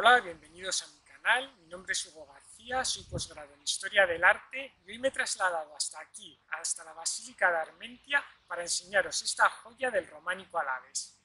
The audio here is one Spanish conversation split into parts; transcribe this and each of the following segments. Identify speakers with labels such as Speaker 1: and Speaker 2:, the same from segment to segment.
Speaker 1: Hola, bienvenidos a mi canal. Mi nombre es Hugo García, soy posgrado en Historia del Arte y hoy me he trasladado hasta aquí, hasta la Basílica de Armentia, para enseñaros esta joya del románico alaves.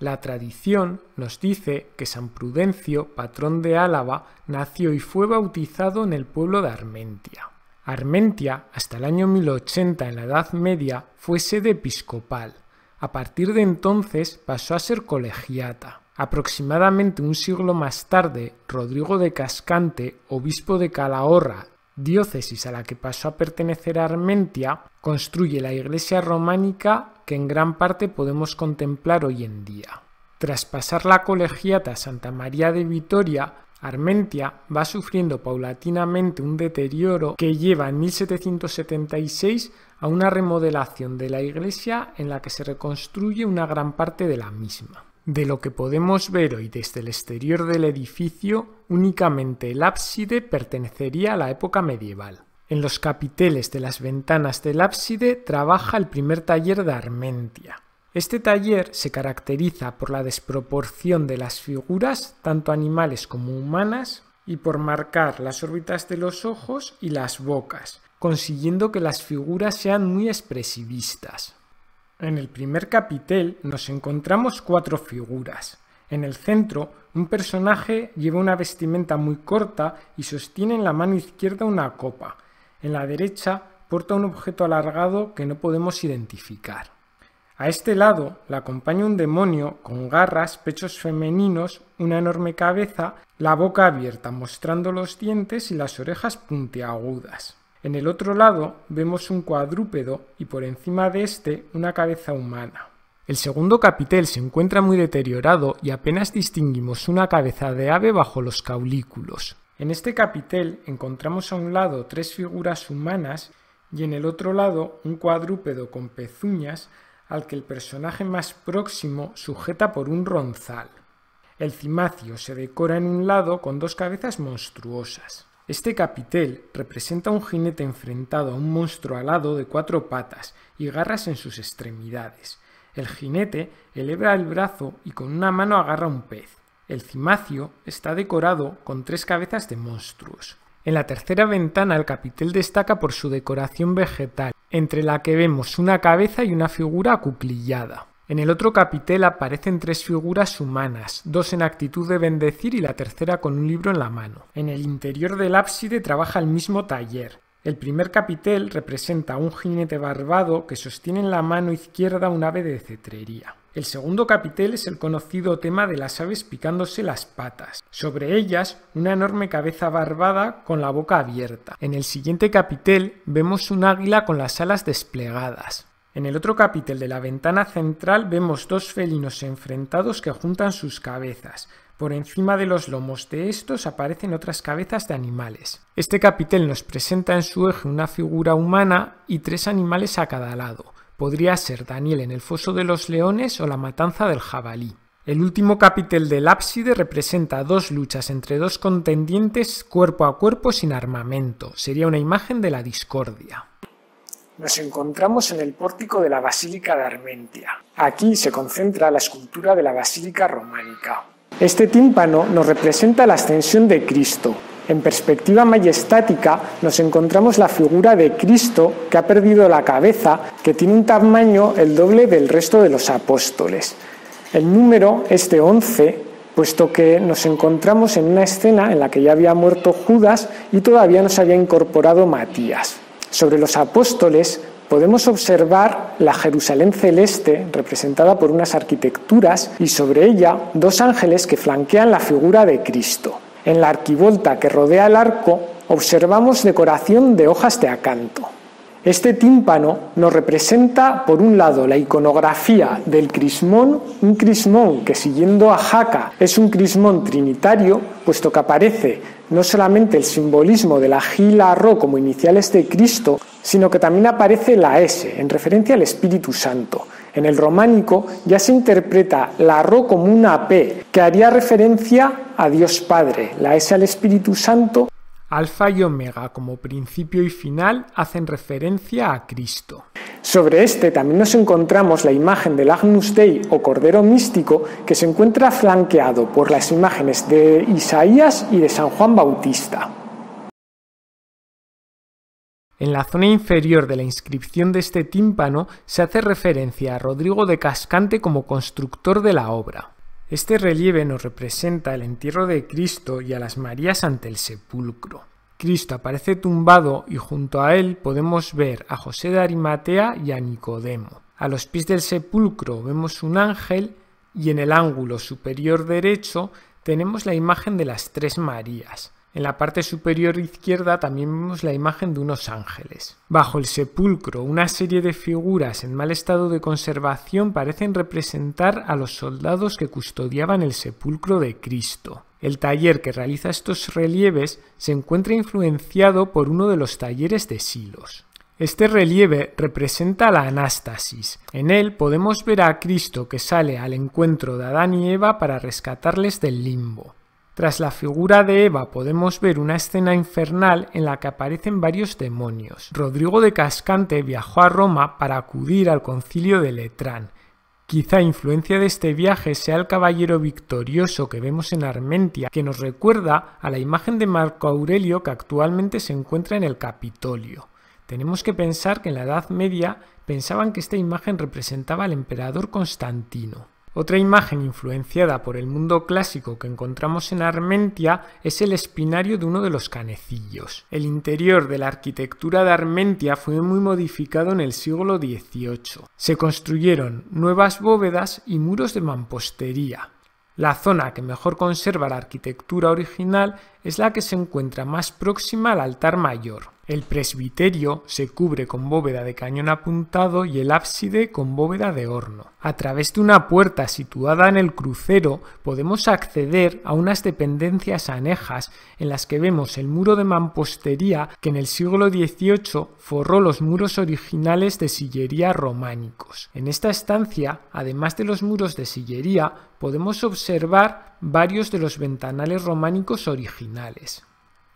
Speaker 1: La tradición nos dice que San Prudencio, patrón de Álava, nació y fue bautizado en el pueblo de Armentia. Armentia, hasta el año 1080 en la Edad Media, fue sede episcopal a partir de entonces pasó a ser colegiata. Aproximadamente un siglo más tarde, Rodrigo de Cascante, obispo de Calahorra, diócesis a la que pasó a pertenecer Armentia, construye la iglesia románica que en gran parte podemos contemplar hoy en día. Tras pasar la colegiata Santa María de Vitoria, Armentia va sufriendo paulatinamente un deterioro que lleva en 1776 a una remodelación de la iglesia en la que se reconstruye una gran parte de la misma. De lo que podemos ver hoy desde el exterior del edificio, únicamente el ábside pertenecería a la época medieval. En los capiteles de las ventanas del ábside trabaja el primer taller de Armentia. Este taller se caracteriza por la desproporción de las figuras, tanto animales como humanas, y por marcar las órbitas de los ojos y las bocas, consiguiendo que las figuras sean muy expresivistas. En el primer capitel nos encontramos cuatro figuras. En el centro, un personaje lleva una vestimenta muy corta y sostiene en la mano izquierda una copa. En la derecha, porta un objeto alargado que no podemos identificar. A este lado la acompaña un demonio con garras, pechos femeninos, una enorme cabeza, la boca abierta mostrando los dientes y las orejas puntiagudas. En el otro lado vemos un cuadrúpedo y por encima de este una cabeza humana. El segundo capitel se encuentra muy deteriorado y apenas distinguimos una cabeza de ave bajo los caulículos. En este capitel encontramos a un lado tres figuras humanas y en el otro lado un cuadrúpedo con pezuñas al que el personaje más próximo sujeta por un ronzal. El cimacio se decora en un lado con dos cabezas monstruosas. Este capitel representa a un jinete enfrentado a un monstruo alado de cuatro patas y garras en sus extremidades. El jinete eleva el brazo y con una mano agarra un pez. El cimacio está decorado con tres cabezas de monstruos. En la tercera ventana el capitel destaca por su decoración vegetal entre la que vemos una cabeza y una figura acuclillada. En el otro capitel aparecen tres figuras humanas, dos en actitud de bendecir y la tercera con un libro en la mano. En el interior del ábside trabaja el mismo taller, el primer capitel representa a un jinete barbado que sostiene en la mano izquierda un ave de cetrería. El segundo capitel es el conocido tema de las aves picándose las patas. Sobre ellas, una enorme cabeza barbada con la boca abierta. En el siguiente capitel vemos un águila con las alas desplegadas. En el otro capitel de la ventana central vemos dos felinos enfrentados que juntan sus cabezas. Por encima de los lomos de estos aparecen otras cabezas de animales. Este capitel nos presenta en su eje una figura humana y tres animales a cada lado. Podría ser Daniel en el foso de los leones o la matanza del jabalí. El último capitel del ábside representa dos luchas entre dos contendientes cuerpo a cuerpo sin armamento. Sería una imagen de la discordia. Nos encontramos en el pórtico de la Basílica de Armentia. Aquí se concentra la escultura de la Basílica Románica. Este tímpano nos representa la ascensión de Cristo. En perspectiva majestática nos encontramos la figura de Cristo que ha perdido la cabeza, que tiene un tamaño el doble del resto de los apóstoles. El número es de 11, puesto que nos encontramos en una escena en la que ya había muerto Judas y todavía no se había incorporado Matías. Sobre los apóstoles podemos observar la Jerusalén celeste representada por unas arquitecturas y sobre ella dos ángeles que flanquean la figura de Cristo. En la arquivolta que rodea el arco observamos decoración de hojas de acanto. Este tímpano nos representa, por un lado, la iconografía del crismón, un crismón que siguiendo a Jaca es un crismón trinitario, puesto que aparece no solamente el simbolismo de la gila y la Ro como iniciales de Cristo, sino que también aparece la S, en referencia al Espíritu Santo. En el románico ya se interpreta la Ro como una P, que haría referencia a Dios Padre, la S al Espíritu Santo Alfa y Omega como principio y final hacen referencia a Cristo. Sobre este también nos encontramos la imagen del Agnus Dei o Cordero Místico que se encuentra flanqueado por las imágenes de Isaías y de San Juan Bautista. En la zona inferior de la inscripción de este tímpano se hace referencia a Rodrigo de Cascante como constructor de la obra. Este relieve nos representa el entierro de Cristo y a las Marías ante el sepulcro. Cristo aparece tumbado y junto a él podemos ver a José de Arimatea y a Nicodemo. A los pies del sepulcro vemos un ángel y en el ángulo superior derecho tenemos la imagen de las tres Marías. En la parte superior izquierda también vemos la imagen de unos ángeles. Bajo el sepulcro, una serie de figuras en mal estado de conservación parecen representar a los soldados que custodiaban el sepulcro de Cristo. El taller que realiza estos relieves se encuentra influenciado por uno de los talleres de Silos. Este relieve representa la anástasis. En él podemos ver a Cristo que sale al encuentro de Adán y Eva para rescatarles del limbo. Tras la figura de Eva podemos ver una escena infernal en la que aparecen varios demonios. Rodrigo de Cascante viajó a Roma para acudir al concilio de Letrán. Quizá influencia de este viaje sea el caballero victorioso que vemos en Armentia, que nos recuerda a la imagen de Marco Aurelio que actualmente se encuentra en el Capitolio. Tenemos que pensar que en la Edad Media pensaban que esta imagen representaba al emperador Constantino. Otra imagen influenciada por el mundo clásico que encontramos en Armentia es el espinario de uno de los canecillos. El interior de la arquitectura de Armentia fue muy modificado en el siglo XVIII. Se construyeron nuevas bóvedas y muros de mampostería. La zona que mejor conserva la arquitectura original es la que se encuentra más próxima al altar mayor. El presbiterio se cubre con bóveda de cañón apuntado y el ábside con bóveda de horno. A través de una puerta situada en el crucero podemos acceder a unas dependencias anejas en las que vemos el muro de mampostería que en el siglo XVIII forró los muros originales de sillería románicos. En esta estancia, además de los muros de sillería, podemos observar varios de los ventanales románicos originales.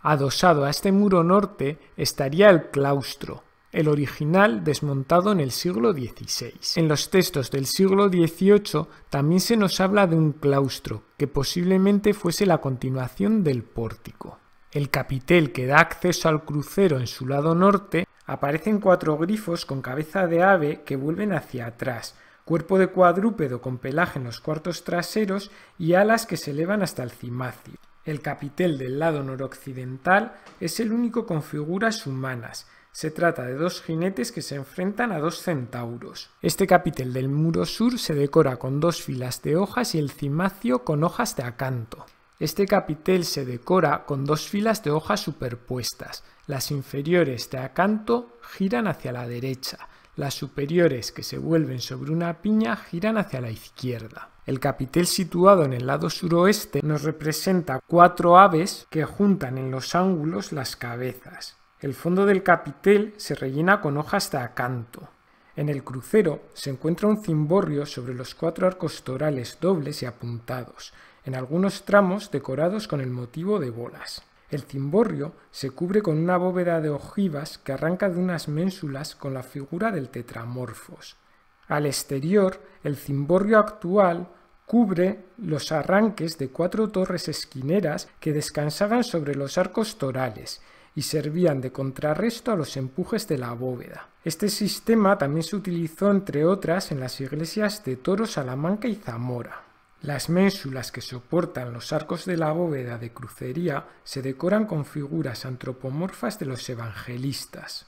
Speaker 1: Adosado a este muro norte estaría el claustro, el original desmontado en el siglo XVI. En los textos del siglo XVIII también se nos habla de un claustro, que posiblemente fuese la continuación del pórtico. El capitel que da acceso al crucero en su lado norte aparecen cuatro grifos con cabeza de ave que vuelven hacia atrás, cuerpo de cuadrúpedo con pelaje en los cuartos traseros y alas que se elevan hasta el cimacio. El capitel del lado noroccidental es el único con figuras humanas. Se trata de dos jinetes que se enfrentan a dos centauros. Este capitel del muro sur se decora con dos filas de hojas y el cimacio con hojas de acanto. Este capitel se decora con dos filas de hojas superpuestas. Las inferiores de acanto giran hacia la derecha. Las superiores que se vuelven sobre una piña giran hacia la izquierda. El capitel situado en el lado suroeste nos representa cuatro aves que juntan en los ángulos las cabezas. El fondo del capitel se rellena con hojas de acanto. En el crucero se encuentra un cimborrio sobre los cuatro arcos torales dobles y apuntados, en algunos tramos decorados con el motivo de bolas. El cimborrio se cubre con una bóveda de ojivas que arranca de unas ménsulas con la figura del tetramorfos. Al exterior, el cimborrio actual cubre los arranques de cuatro torres esquineras que descansaban sobre los arcos torales y servían de contrarresto a los empujes de la bóveda. Este sistema también se utilizó, entre otras, en las iglesias de Toro, Salamanca y Zamora. Las ménsulas que soportan los arcos de la bóveda de crucería se decoran con figuras antropomorfas de los evangelistas.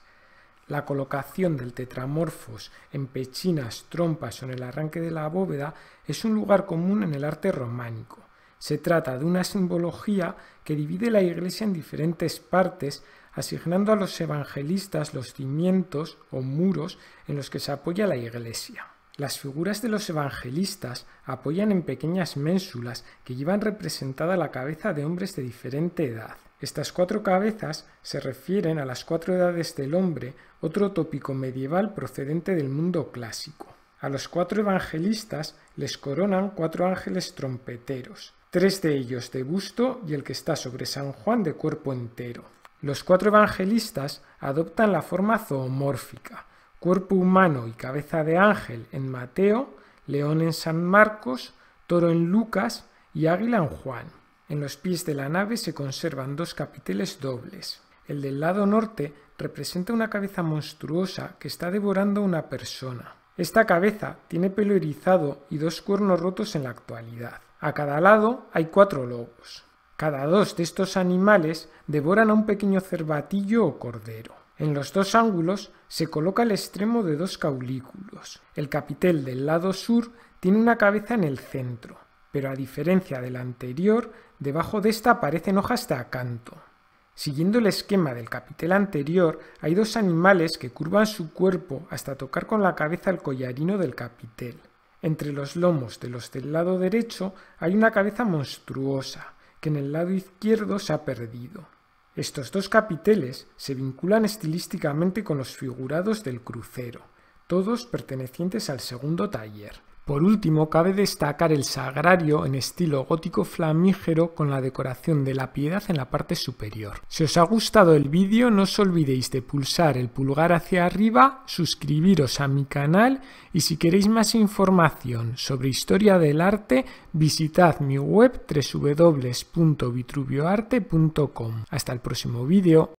Speaker 1: La colocación del tetramorfos en pechinas, trompas o en el arranque de la bóveda es un lugar común en el arte románico. Se trata de una simbología que divide la iglesia en diferentes partes, asignando a los evangelistas los cimientos o muros en los que se apoya la iglesia. Las figuras de los evangelistas apoyan en pequeñas ménsulas que llevan representada la cabeza de hombres de diferente edad. Estas cuatro cabezas se refieren a las cuatro edades del hombre, otro tópico medieval procedente del mundo clásico. A los cuatro evangelistas les coronan cuatro ángeles trompeteros, tres de ellos de busto y el que está sobre San Juan de cuerpo entero. Los cuatro evangelistas adoptan la forma zoomórfica, cuerpo humano y cabeza de ángel en Mateo, león en San Marcos, toro en Lucas y águila en Juan. En los pies de la nave se conservan dos capiteles dobles. El del lado norte representa una cabeza monstruosa que está devorando a una persona. Esta cabeza tiene pelo erizado y dos cuernos rotos en la actualidad. A cada lado hay cuatro lobos. Cada dos de estos animales devoran a un pequeño cervatillo o cordero. En los dos ángulos se coloca el extremo de dos caulículos. El capitel del lado sur tiene una cabeza en el centro, pero a diferencia del anterior, Debajo de esta aparecen hojas de acanto. Siguiendo el esquema del capitel anterior, hay dos animales que curvan su cuerpo hasta tocar con la cabeza el collarino del capitel. Entre los lomos de los del lado derecho hay una cabeza monstruosa, que en el lado izquierdo se ha perdido. Estos dos capiteles se vinculan estilísticamente con los figurados del crucero, todos pertenecientes al segundo taller. Por último, cabe destacar el sagrario en estilo gótico flamígero con la decoración de la piedad en la parte superior. Si os ha gustado el vídeo, no os olvidéis de pulsar el pulgar hacia arriba, suscribiros a mi canal y si queréis más información sobre historia del arte, visitad mi web www.vitruvioarte.com. Hasta el próximo vídeo.